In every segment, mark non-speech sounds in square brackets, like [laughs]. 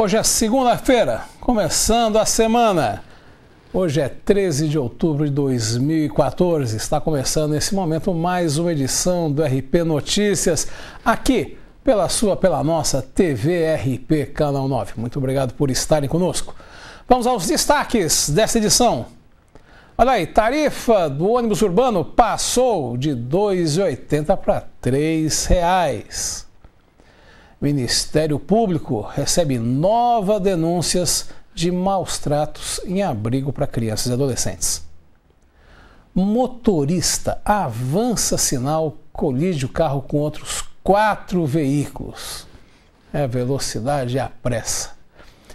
Hoje é segunda-feira, começando a semana. Hoje é 13 de outubro de 2014. Está começando nesse momento mais uma edição do RP Notícias aqui pela sua, pela nossa TV RP Canal 9. Muito obrigado por estarem conosco. Vamos aos destaques desta edição. Olha aí, tarifa do ônibus urbano passou de R$ 2,80 para R$ 3,00. Ministério Público recebe nova denúncias de maus tratos em abrigo para crianças e adolescentes. Motorista avança sinal, colide o carro com outros quatro veículos. É a velocidade e a pressa.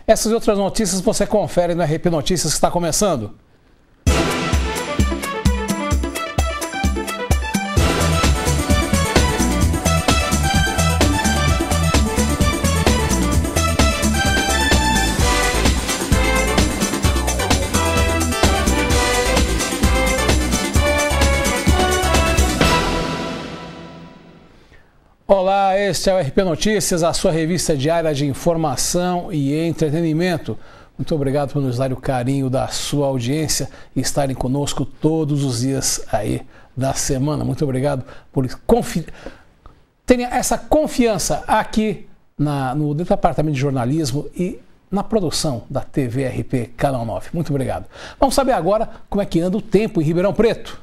Essas e outras notícias você confere no RP Notícias que está começando. Este é o RP Notícias, a sua revista diária de informação e entretenimento. Muito obrigado por nos dar o carinho da sua audiência e estarem conosco todos os dias aí da semana. Muito obrigado por confi... tenha essa confiança aqui na, no Departamento de Jornalismo e na produção da RP Canal 9. Muito obrigado. Vamos saber agora como é que anda o tempo em Ribeirão Preto.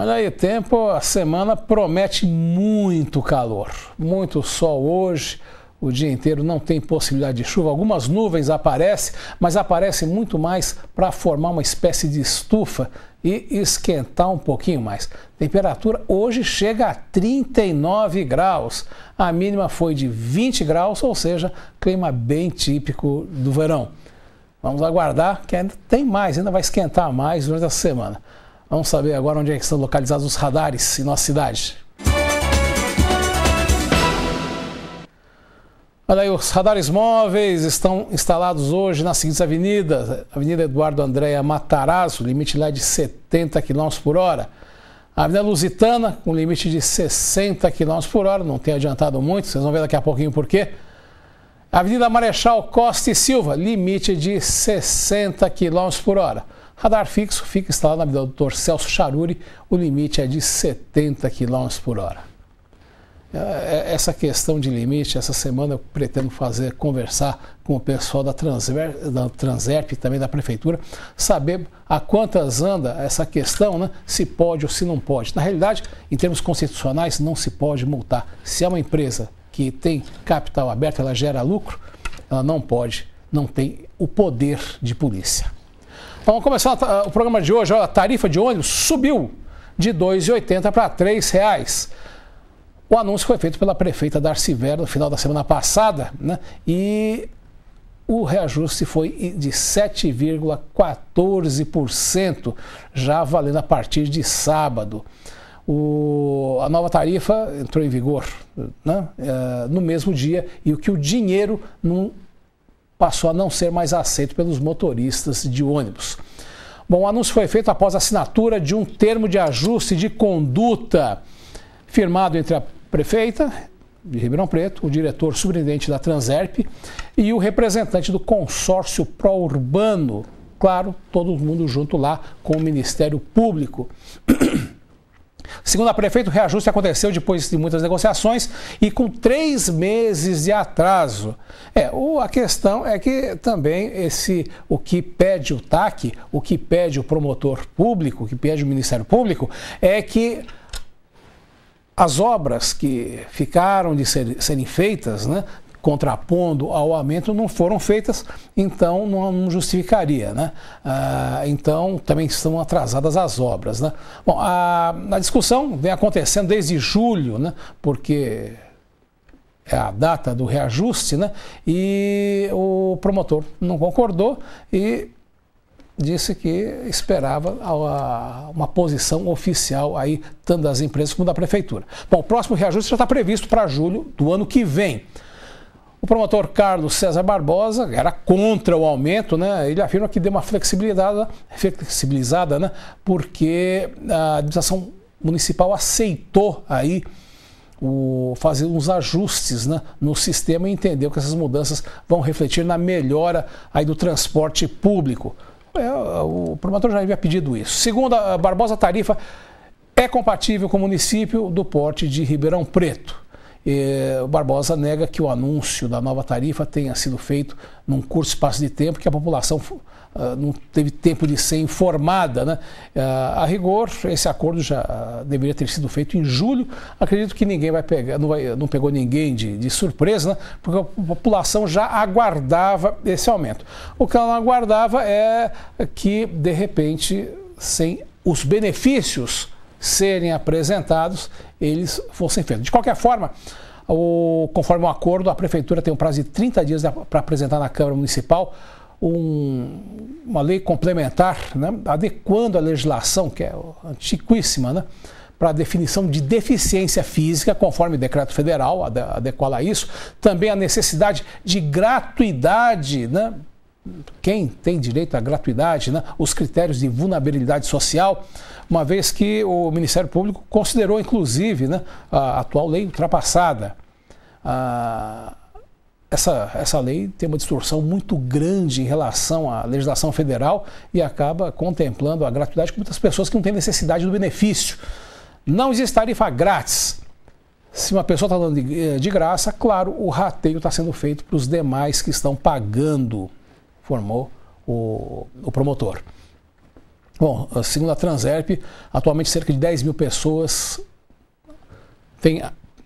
Olha aí, tempo, a semana promete muito calor, muito sol hoje, o dia inteiro não tem possibilidade de chuva. Algumas nuvens aparecem, mas aparecem muito mais para formar uma espécie de estufa e esquentar um pouquinho mais. Temperatura hoje chega a 39 graus. A mínima foi de 20 graus, ou seja, clima bem típico do verão. Vamos aguardar que ainda tem mais, ainda vai esquentar mais durante a semana. Vamos saber agora onde é estão localizados os radares em nossa cidade. Olha aí, os radares móveis estão instalados hoje nas seguintes avenidas. Avenida Eduardo Andréa Matarazzo, limite lá de 70 km por hora. Avenida Lusitana, com limite de 60 km por hora, não tem adiantado muito, vocês vão ver daqui a pouquinho por quê. Avenida Marechal Costa e Silva, limite de 60 km por hora. Radar fixo fica instalado na vida do Dr. Celso Charuri, o limite é de 70 km por hora. É, é, essa questão de limite, essa semana eu pretendo fazer conversar com o pessoal da, Transver, da Transerp e também da Prefeitura, saber a quantas anda essa questão, né, se pode ou se não pode. Na realidade, em termos constitucionais, não se pode multar. Se é uma empresa que tem capital aberto, ela gera lucro, ela não pode, não tem o poder de polícia. Vamos começar tá, o programa de hoje. a tarifa de ônibus subiu de R$ 2,80 para R$ reais. O anúncio foi feito pela prefeita Darcy Vera no final da semana passada, né? E o reajuste foi de 7,14%, já valendo a partir de sábado. O, a nova tarifa entrou em vigor né? é, no mesmo dia e o que o dinheiro não passou a não ser mais aceito pelos motoristas de ônibus. Bom, o anúncio foi feito após a assinatura de um termo de ajuste de conduta firmado entre a prefeita de Ribeirão Preto, o diretor subintendente da Transerp e o representante do consórcio pró-urbano. Claro, todo mundo junto lá com o Ministério Público. [clears throat] Segundo a prefeito, o reajuste aconteceu depois de muitas negociações e com três meses de atraso. É, o, a questão é que também esse o que pede o TAC, o que pede o promotor público, o que pede o Ministério Público, é que as obras que ficaram de ser, serem feitas né, contrapondo ao aumento não foram feitas, então não justificaria. Né? Ah, então também estão atrasadas as obras. Né? Bom, a, a discussão vem acontecendo desde julho, né? porque é a data do reajuste, né? e o promotor não concordou e disse que esperava uma posição oficial aí, tanto das empresas como da prefeitura. Bom, o próximo reajuste já está previsto para julho do ano que vem. O promotor Carlos César Barbosa era contra o aumento, né? ele afirma que deu uma flexibilizada, flexibilizada né? porque a administração municipal aceitou aí o, fazer uns ajustes né, no sistema e entendeu que essas mudanças vão refletir na melhora aí do transporte público. É, o promotor já havia pedido isso. Segundo a Barbosa, a tarifa é compatível com o município do porte de Ribeirão Preto. Eh, Barbosa nega que o anúncio da nova tarifa tenha sido feito num curto espaço de tempo, que a população ah, não teve tempo de ser informada. Né? Ah, a rigor, esse acordo já deveria ter sido feito em julho. Acredito que ninguém vai pegar, não, vai, não pegou ninguém de, de surpresa, né? porque a população já aguardava esse aumento. O que ela não aguardava é que, de repente, sem os benefícios serem apresentados, eles fossem feitos. De qualquer forma, o, conforme o acordo, a prefeitura tem um prazo de 30 dias para apresentar na Câmara Municipal um, uma lei complementar, né, adequando a legislação, que é antiquíssima, né, para a definição de deficiência física, conforme o decreto federal, adequá a isso, também a necessidade de gratuidade né, quem tem direito à gratuidade, né? os critérios de vulnerabilidade social, uma vez que o Ministério Público considerou, inclusive, né, a atual lei ultrapassada. Ah, essa, essa lei tem uma distorção muito grande em relação à legislação federal e acaba contemplando a gratuidade com muitas pessoas que não têm necessidade do benefício. Não existe tarifa grátis. Se uma pessoa está dando de, eh, de graça, claro, o rateio está sendo feito para os demais que estão pagando formou o, o promotor. Bom, segundo a Transerp, atualmente cerca de 10 mil pessoas têm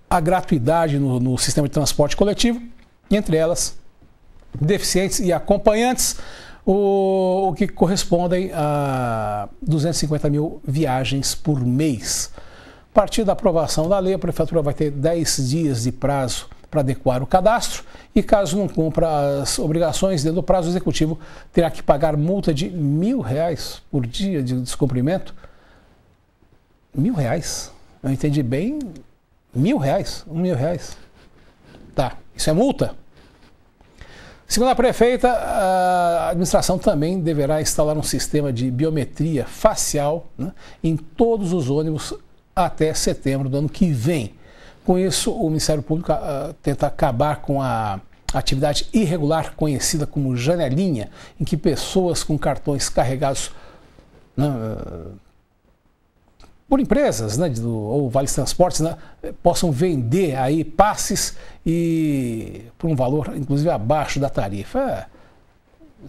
a gratuidade no, no sistema de transporte coletivo, entre elas deficientes e acompanhantes, o, o que correspondem a 250 mil viagens por mês. A partir da aprovação da lei, a Prefeitura vai ter 10 dias de prazo para adequar o cadastro e caso não cumpra as obrigações dentro do prazo executivo, terá que pagar multa de mil reais por dia de descumprimento. Mil reais? Eu entendi bem, mil reais, um mil reais. Tá, isso é multa. Segundo a prefeita, a administração também deverá instalar um sistema de biometria facial né, em todos os ônibus até setembro do ano que vem. Com isso, o Ministério Público uh, tenta acabar com a atividade irregular conhecida como janelinha, em que pessoas com cartões carregados né, ah, por empresas né, do, ou vales transportes né, possam vender aí passes e por um valor inclusive abaixo da tarifa. É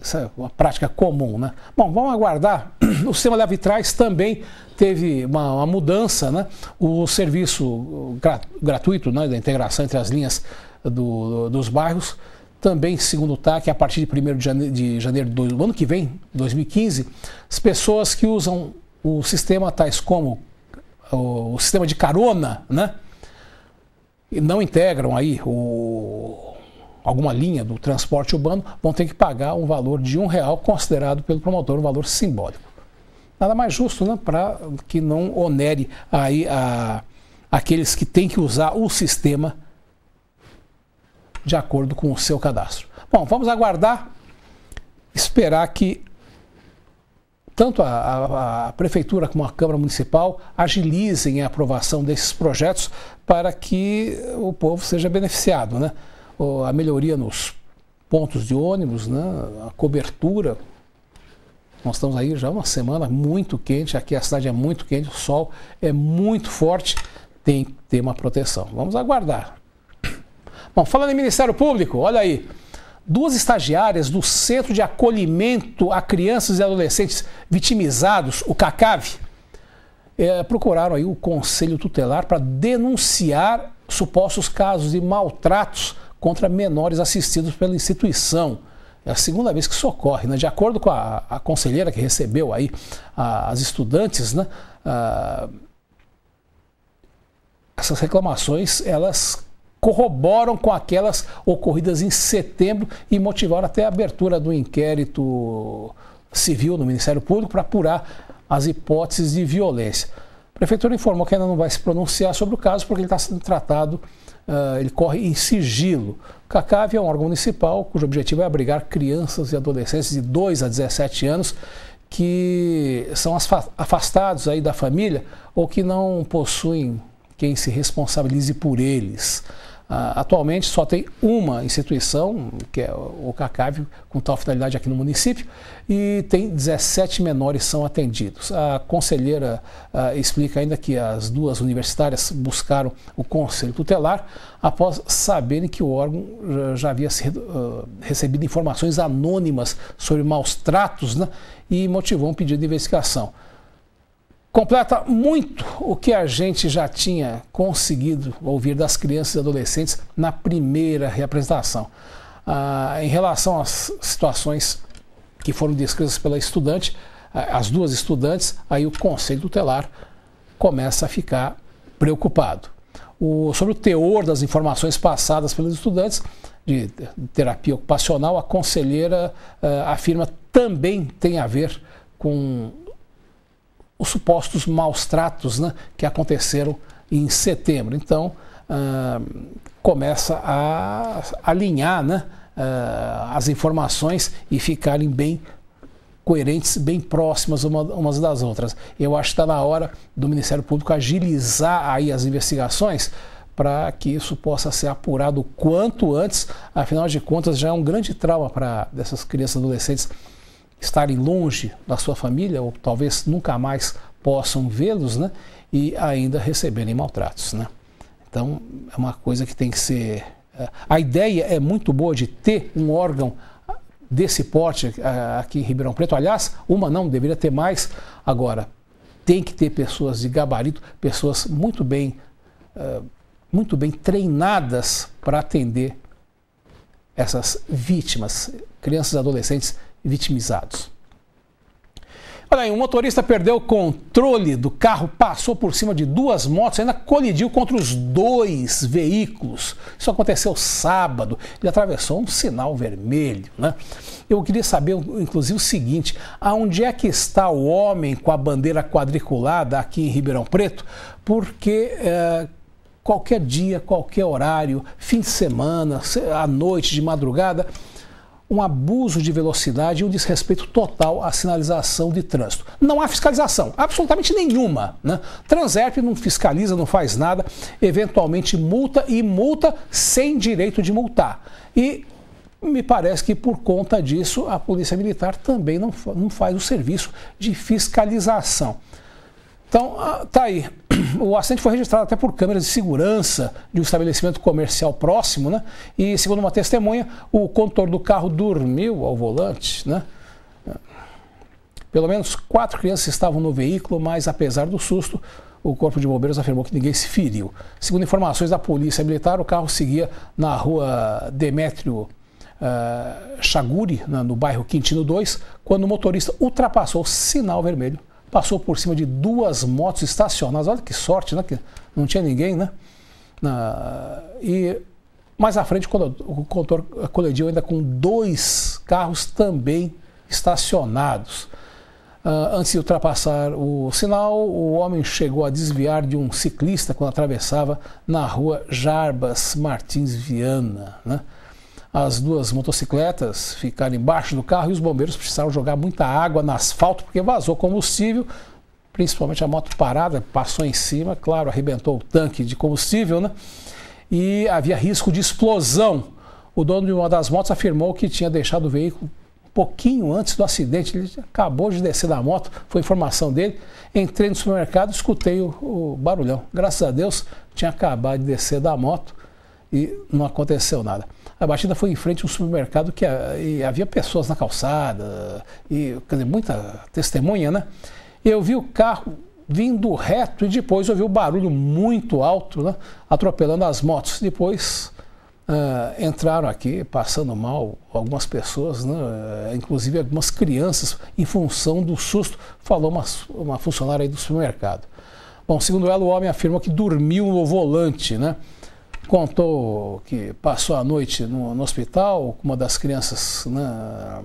isso é uma prática comum, né? Bom, vamos aguardar. [clears throat] O sistema de arbitrais também teve uma, uma mudança, né? O serviço gratuito né, da integração entre as linhas do, dos bairros também, segundo o TAC, a partir de 1 de janeiro, de janeiro do, do ano que vem, 2015, as pessoas que usam o sistema, tais como o, o sistema de carona, né? E não integram aí o, alguma linha do transporte urbano, vão ter que pagar um valor de um real considerado pelo promotor um valor simbólico. Nada mais justo, né? Para que não onere aí a, aqueles que têm que usar o sistema de acordo com o seu cadastro. Bom, vamos aguardar, esperar que tanto a, a, a, prefeitura como a Câmara Municipal agilizem a aprovação desses projetos para que o povo seja beneficiado, né? a melhoria nos pontos de ônibus, né? a cobertura. Nós estamos aí já uma semana muito quente, aqui a cidade é muito quente, o sol é muito forte, tem que ter uma proteção. Vamos aguardar. Bom, falando em Ministério Público, olha aí. Duas estagiárias do Centro de Acolhimento a Crianças e Adolescentes Vitimizados, o CACAV, é, procuraram aí o Conselho Tutelar para denunciar supostos casos de maltratos contra menores assistidos pela instituição. É a segunda vez que isso ocorre. Né? De acordo com a, a conselheira que recebeu aí a, as estudantes, né? Ah, essas reclamações elas corroboram com aquelas ocorridas em setembro e motivaram até a abertura do inquérito civil no Ministério Público para apurar as hipóteses de violência. A prefeitura informou que ainda não vai se pronunciar sobre o caso porque ele está sendo tratado uh, ele corre em sigilo. CACAV é um órgão municipal cujo objetivo é abrigar crianças e adolescentes de 2 a 17 anos que são afastados aí da família ou que não possuem quem se responsabilize por eles. Ah, atualmente só tem uma instituição, que é o CACAV, com tal finalidade aqui no município, e tem 17 menores são atendidos. A conselheira uh, explica ainda que as duas universitárias buscaram o conselho tutelar após saberem que o órgão já havia sido, uh, ah, recebido informações anônimas sobre maus tratos né, e motivou um pedido de investigação completa muito o que a gente já tinha conseguido ouvir das crianças e adolescentes na primeira reapresentação. Ah, em relação às situações que foram descritas pela estudante, as duas estudantes, aí o Conselho Tutelar começa a ficar preocupado. O, sobre o teor das informações passadas pelos estudantes de terapia ocupacional, a conselheira ah, afirma também tem a ver com os supostos maus tratos né, que aconteceram em setembro. Então, ah, começa a alinhar né, ah, as informações e ficarem bem coerentes, bem próximas umas das outras. Eu acho que está na hora do Ministério Público agilizar aí as investigações para que isso possa ser apurado o quanto antes. Afinal de contas, já é um grande trauma para dessas crianças e adolescentes estarem longe da sua família ou talvez nunca mais possam vê-los, né? E ainda receberem maltratos, né? Então é uma coisa que tem que ser. Eh, a ideia é muito boa de ter um órgão desse porte eh, aqui em Ribeirão Preto. Aliás, uma não, deveria ter mais. Agora, tem que ter pessoas de gabarito, pessoas muito bem, eh, muito bem treinadas para atender essas vítimas, crianças e adolescentes vitimizados. Olha aí, um motorista perdeu o controle do carro, passou por cima de duas motos, ainda colidiu contra os dois veículos. Isso aconteceu sábado. Ele atravessou um sinal vermelho, né? Eu queria saber, inclusive, o seguinte: aonde é que está o homem com a bandeira quadriculada aqui em Ribeirão Preto? Porque é, qualquer dia, qualquer horário, fim de semana, à noite, de madrugada um abuso de velocidade e um desrespeito total à sinalização de trânsito. Não há fiscalização, absolutamente nenhuma. Né? Transerp não fiscaliza, não faz nada, eventualmente multa e multa sem direito de multar. E me parece que por conta disso a Polícia Militar também não, não faz o serviço de fiscalização. Então, ah, tá aí. O acidente foi registrado até por câmeras de segurança de um estabelecimento comercial próximo, né? E, segundo uma testemunha, o condutor do carro dormiu ao volante, né? Pelo menos quatro crianças estavam no veículo, mas apesar do susto, o Corpo de Bombeiros afirmou que ninguém se feriu. Segundo informações da Polícia Militar, o carro seguia na rua Demétrio uh, Chaguri, no bairro Quintino 2, quando o motorista ultrapassou o sinal vermelho passou por cima de duas motos estacionadas. Olha que sorte, né? Que não tinha ninguém, né? Na... E mais à frente, o condutor colidiu ainda com dois carros também estacionados. Uh, antes de ultrapassar o sinal, o homem chegou a desviar de um ciclista quando atravessava na rua Jarbas Martins Viana. Né? as duas motocicletas ficaram embaixo do carro e os bombeiros precisaram jogar muita água no asfalto porque vazou combustível, principalmente a moto parada, passou em cima, claro, arrebentou o tanque de combustível, né? E havia risco de explosão. O dono de uma das motos afirmou que tinha deixado o veículo um pouquinho antes do acidente. Ele acabou de descer da moto, foi informação dele. Entrei no supermercado, escutei o, o barulhão. Graças a Deus, tinha acabado de descer da moto e não aconteceu nada. A Batida foi em frente um supermercado que ah, havia pessoas na calçada, e, quer dizer, muita testemunha, né? Eu vi o carro vindo reto e depois ouvi o um barulho muito alto, né? atropelando as motos. Depois uh, entraram aqui, passando mal, algumas pessoas, né? Ah, inclusive algumas crianças, em função do susto, falou uma, uma funcionária aí do supermercado. Bom, segundo ela, o homem afirma que dormiu no volante, né? contou que passou a noite no, no hospital com uma das crianças né,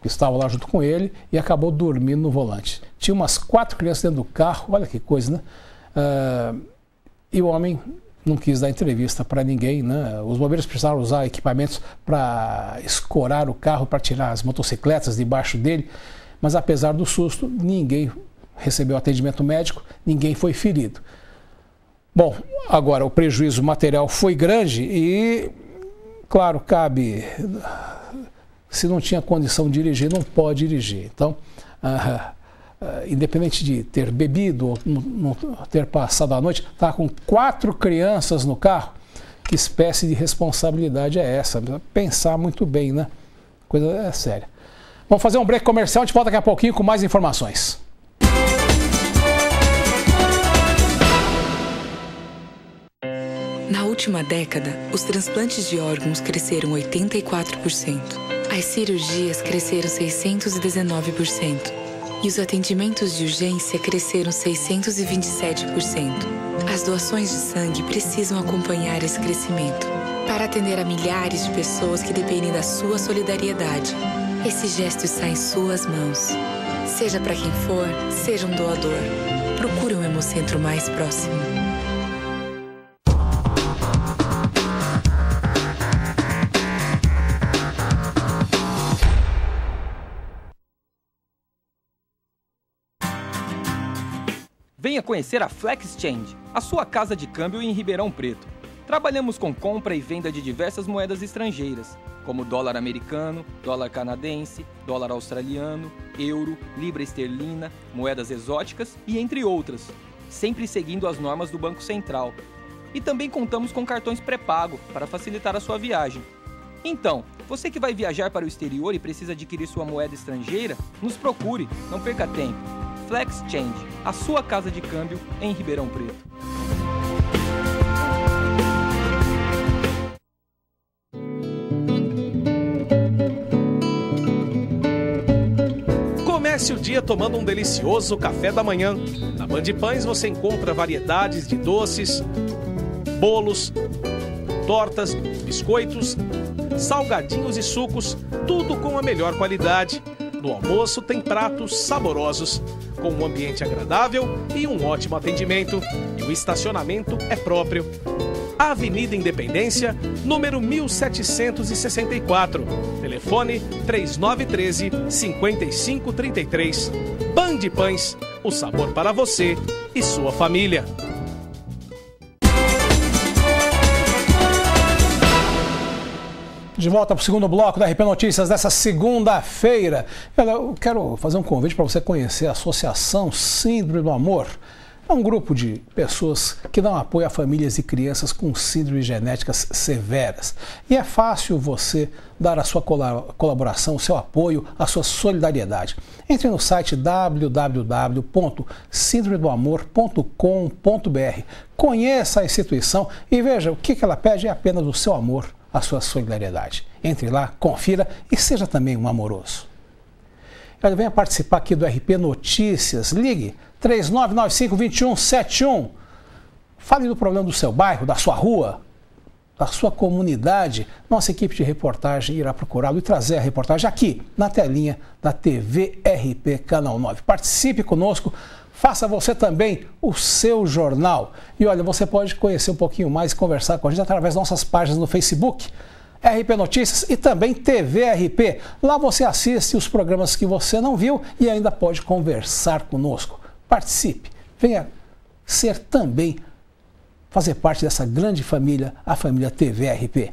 que estava lá junto com ele e acabou dormindo no volante. Tinha umas quatro crianças dentro do carro, olha que coisa, né? Uh, e o homem não quis dar entrevista para ninguém, né? Os bombeiros precisaram usar equipamentos para escorar o carro, para tirar as motocicletas debaixo dele, mas apesar do susto, ninguém recebeu atendimento médico, ninguém foi ferido. Bom, agora o prejuízo material foi grande e, claro, cabe. Se não tinha condição de dirigir, não pode dirigir. Então, ah, ah, independente de ter bebido ou não ter passado a noite, está com quatro crianças no carro. Que espécie de responsabilidade é essa? Pensar muito bem, né? Coisa é séria. Vamos fazer um break comercial, a gente volta daqui a pouquinho com mais informações. última década, os transplantes de órgãos cresceram 84%, as cirurgias cresceram 619% e os atendimentos de urgência cresceram 627%. As doações de sangue precisam acompanhar esse crescimento para atender a milhares de pessoas que dependem da sua solidariedade. Esse gesto está em suas mãos. Seja para quem for, seja um doador. Procure um hemocentro mais próximo. conhecer a Flex Change, a sua casa de câmbio em Ribeirão Preto. Trabalhamos com compra e venda de diversas moedas estrangeiras, como dólar americano, dólar canadense, dólar australiano, euro, libra esterlina, moedas exóticas e entre outras, sempre seguindo as normas do Banco Central. E também contamos com cartões pré-pago para facilitar a sua viagem. Então, você que vai viajar para o exterior e precisa adquirir sua moeda estrangeira, nos procure, não perca tempo. Flex Change, a sua casa de câmbio em Ribeirão Preto. Comece o dia tomando um delicioso café da manhã. Na Band Pães você encontra variedades de doces, bolos, tortas, biscoitos, salgadinhos e sucos, tudo com a melhor qualidade. No almoço tem pratos saborosos com um ambiente agradável e um ótimo atendimento, e o estacionamento é próprio. Avenida Independência, número 1764. Telefone 3913 5533. de Pães, o sabor para você e sua família. De volta para o segundo bloco da RP Notícias dessa segunda-feira. Eu quero fazer um convite para você conhecer a Associação Síndrome do Amor. É um grupo de pessoas que dão apoio a famílias e crianças com síndromes genéticas severas. E é fácil você dar a sua colaboração, o seu apoio, a sua solidariedade. Entre no site www.síndromedoamor.com.br. Conheça a instituição e veja o que ela pede é apenas o seu amor a sua solidariedade. Entre lá, confira e seja também um amoroso. Olha, venha participar aqui do RP Notícias. Ligue 3995-2171. Fale do problema do seu bairro, da sua rua, da sua comunidade. Nossa equipe de reportagem irá procurá-lo e trazer a reportagem aqui, na telinha da TV RP Canal 9. Participe conosco faça você também o seu jornal. E olha, você pode conhecer um pouquinho mais e conversar com a gente através das nossas páginas no Facebook. RP Notícias e também TV RP. Lá você assiste os programas que você não viu e ainda pode conversar conosco. Participe, venha ser também fazer parte dessa grande família, a família TV RP.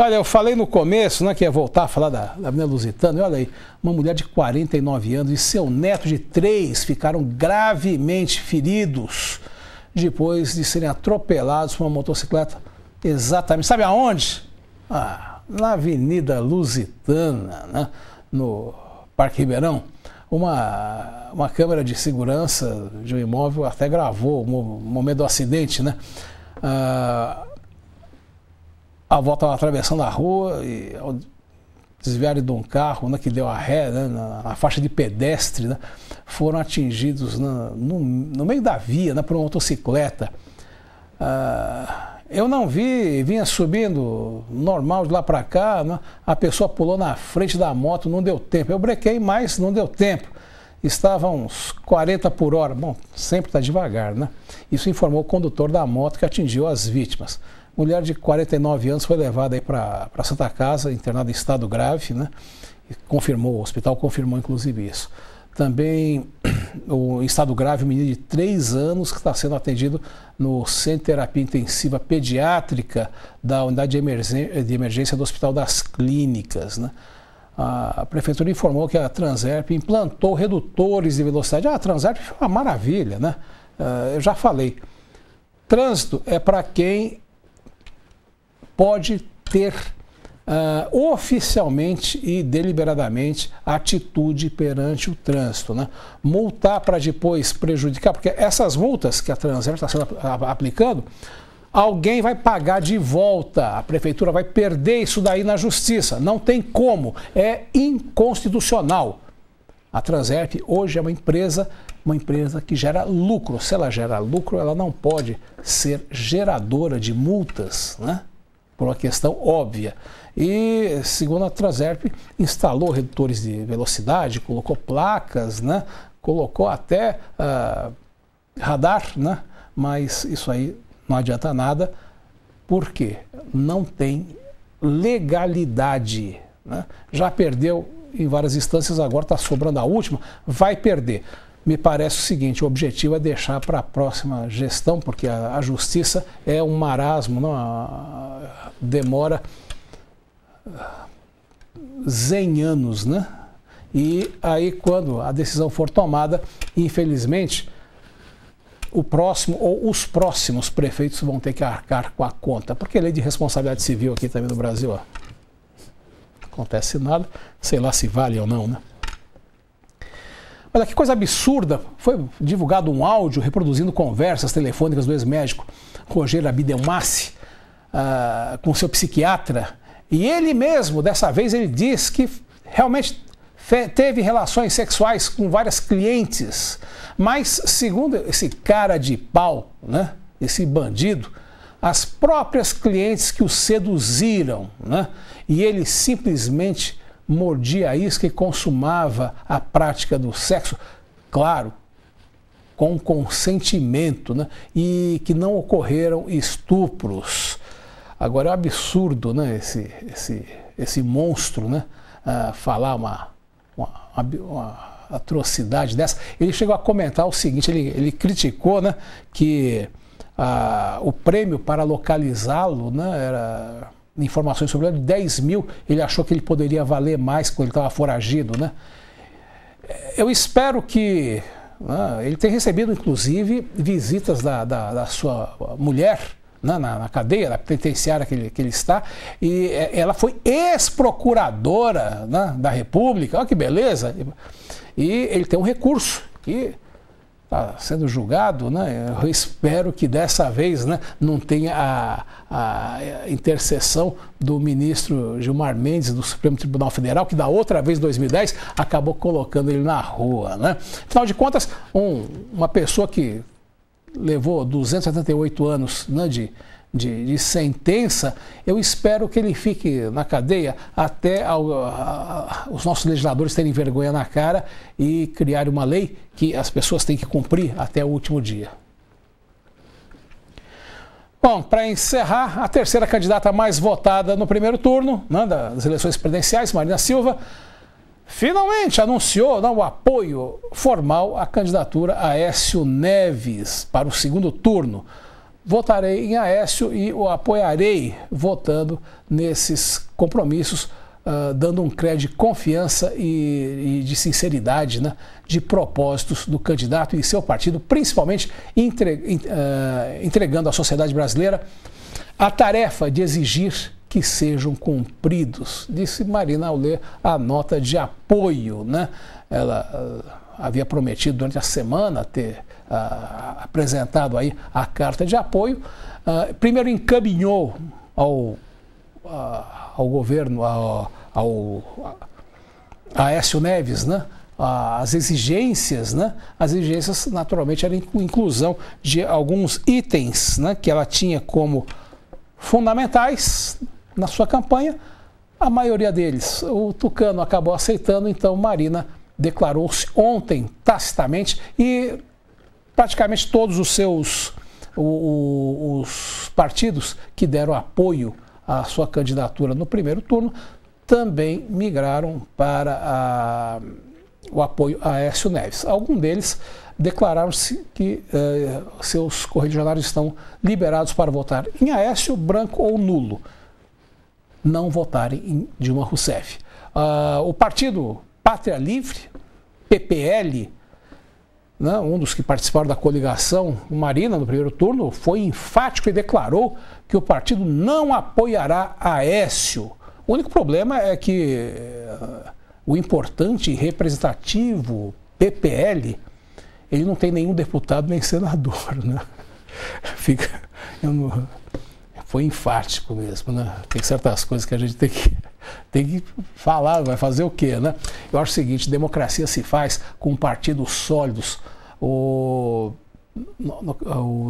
Olha, eu falei no começo, né, que ia voltar a falar da, da Avenida Lusitana, e olha aí, uma mulher de 49 anos e seu neto de 3 ficaram gravemente feridos depois de serem atropelados por uma motocicleta. Exatamente. Sabe aonde? Ah, na Avenida Lusitana, né, no Parque Ribeirão. Uma, uma câmera de segurança de um imóvel até gravou o momento do acidente, né? Ah, a avó estava atravessando a rua e ao desviar de um carro, né, que deu a ré, né, na, na, faixa de pedestre, né, foram atingidos na, né, no, no, meio da via, né, por uma motocicleta. Ah, eu não vi, vinha subindo normal de lá para cá, né, a pessoa pulou na frente da moto, não deu tempo. Eu brequei, mas não deu tempo. Estava uns 40 por hora. Bom, sempre está devagar, né? Isso informou o condutor da moto que atingiu as vítimas. Mulher de 49 anos foi levada para Santa Casa, internada em estado grave, né? E confirmou, o hospital confirmou inclusive isso. Também [clears throat] o, em estado grave, um menino de 3 anos que está sendo atendido no Centro de Terapia Intensiva Pediátrica da Unidade de Emergência, de emergência do Hospital das Clínicas, né? A prefeitura informou que a Transerp implantou redutores de velocidade. Ah, a Transerp foi uma maravilha, né? Ah, eu já falei. Trânsito é para quem pode ter uh, oficialmente e deliberadamente atitude perante o trânsito. Né? Multar para depois prejudicar, porque essas multas que a Transer está sendo aplicando, alguém vai pagar de volta. A prefeitura vai perder isso daí na justiça. Não tem como. É inconstitucional. A Transerp hoje é uma empresa, uma empresa que gera lucro. Se ela gera lucro, ela não pode ser geradora de multas, né? por uma questão óbvia. E, segundo a Traserp, instalou redutores de velocidade, colocou placas, né? colocou até ah, radar, né? mas isso aí não adianta nada, porque não tem legalidade. Né? Já perdeu em várias instâncias, agora está sobrando a última, vai perder me parece o seguinte: o objetivo é deixar para a próxima gestão, porque a, a justiça é um marasmo, não? A, é? a, demora zen ah, anos, né? E aí, quando a decisão for tomada, infelizmente, o próximo ou os próximos prefeitos vão ter que arcar com a conta, porque a lei de responsabilidade civil aqui também no Brasil, ó, acontece nada, sei lá se vale ou não, né? Olha que coisa absurda! Foi divulgado um áudio reproduzindo conversas telefônicas do ex-médico Rogério Abidelmassi uh, ah, com seu psiquiatra. E ele mesmo, dessa vez, ele diz que realmente teve relações sexuais com várias clientes. Mas, segundo esse cara de pau, né, esse bandido, as próprias clientes que o seduziram, né, e ele simplesmente mordia a isca e consumava a prática do sexo, claro, com consentimento, né? e que não ocorreram estupros. Agora é um absurdo né? esse, esse, esse monstro né? Ah, falar uma, uma, uma, atrocidade dessa. Ele chegou a comentar o seguinte: ele, ele criticou né? que ah, o prêmio para localizá-lo né? era informações sobre ele, 10 mil, ele achou que ele poderia valer mais quando ele estava foragido, né? É, eu espero que. Né, ele tem recebido, inclusive, visitas da, da, da sua mulher, né, na, na, cadeia, na penitenciária que ele, que ele está, e é, ela foi ex-procuradora né, da República, olha que beleza! E ele tem um recurso que está sendo julgado, né? Eu espero que dessa vez né, não tenha a, a, intercessão do ministro Gilmar Mendes do Supremo Tribunal Federal, que da outra vez, 2010, acabou colocando ele na rua, né? Afinal de contas, um, uma pessoa que levou 278 anos né, de de, de, sentença, eu espero que ele fique na cadeia até ao, a, a, os nossos legisladores terem vergonha na cara e criar uma lei que as pessoas têm que cumprir até o último dia. Bom, para encerrar, a terceira candidata mais votada no primeiro turno né, das eleições presidenciais, Marina Silva, finalmente anunciou né, o apoio formal à candidatura a Écio Neves para o segundo turno votarei em Aécio e o apoiarei votando nesses compromissos, uh, dando um crédito de confiança e, e de sinceridade né, de propósitos do candidato e seu partido, principalmente entre, uh, entregando à sociedade brasileira a tarefa de exigir que sejam cumpridos, disse Marina ao ler a nota de apoio. Né? Ela uh, havia prometido durante a semana ter ah, apresentado aí a carta de apoio, ah, primeiro encaminhou ao, ah, ao governo, ao, ao Aécio Neves, né? as exigências, né? As exigências naturalmente eram inclusão de alguns itens, né? Que ela tinha como fundamentais na sua campanha. A maioria deles, o Tucano acabou aceitando. Então Marina declarou-se ontem tacitamente e praticamente todos os seus os partidos que deram apoio à sua candidatura no primeiro turno também migraram para a, o apoio a Aécio Neves. Alguns deles declararam-se que eh, seus correligionários estão liberados para votar em Aécio, branco ou nulo. Não votarem em Dilma Rousseff. Ah, o partido Pátria Livre, PPL, né, um dos que participaram da coligação, o Marina, no primeiro turno, foi enfático e declarou que o partido não apoiará Aécio. O único problema é que uh, o importante representativo PPL, ele não tem nenhum deputado nem senador, né? [laughs] Fica, não, foi enfático mesmo, né? Tem certas coisas que a gente tem que tem que falar, vai fazer o quê, né? Eu acho o seguinte, democracia se faz com partidos sólidos. O, no, no,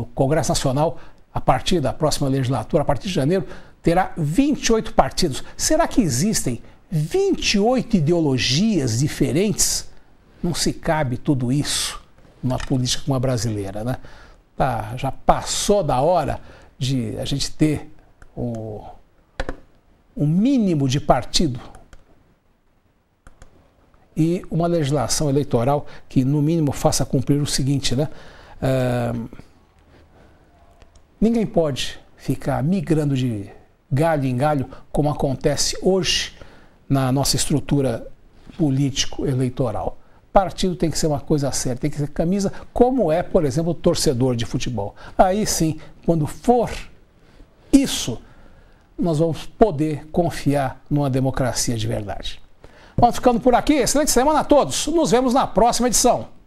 o Congresso Nacional, a partir da próxima legislatura, a partir de janeiro, terá 28 partidos. Será que existem 28 ideologias diferentes? Não se cabe tudo isso numa política como a brasileira, né? Tá, já passou da hora de a gente ter o um mínimo de partido e uma legislação eleitoral que, no mínimo, faça cumprir o seguinte, né? Uh, ninguém pode ficar migrando de galho em galho, como acontece hoje na nossa estrutura político-eleitoral. Partido tem que ser uma coisa séria, tem que ser camisa, como é, por exemplo, o torcedor de futebol. Aí sim, quando for isso nós vamos poder confiar numa democracia de verdade. Vamos ficando por aqui. Excelente semana a todos. Nos vemos na próxima edição.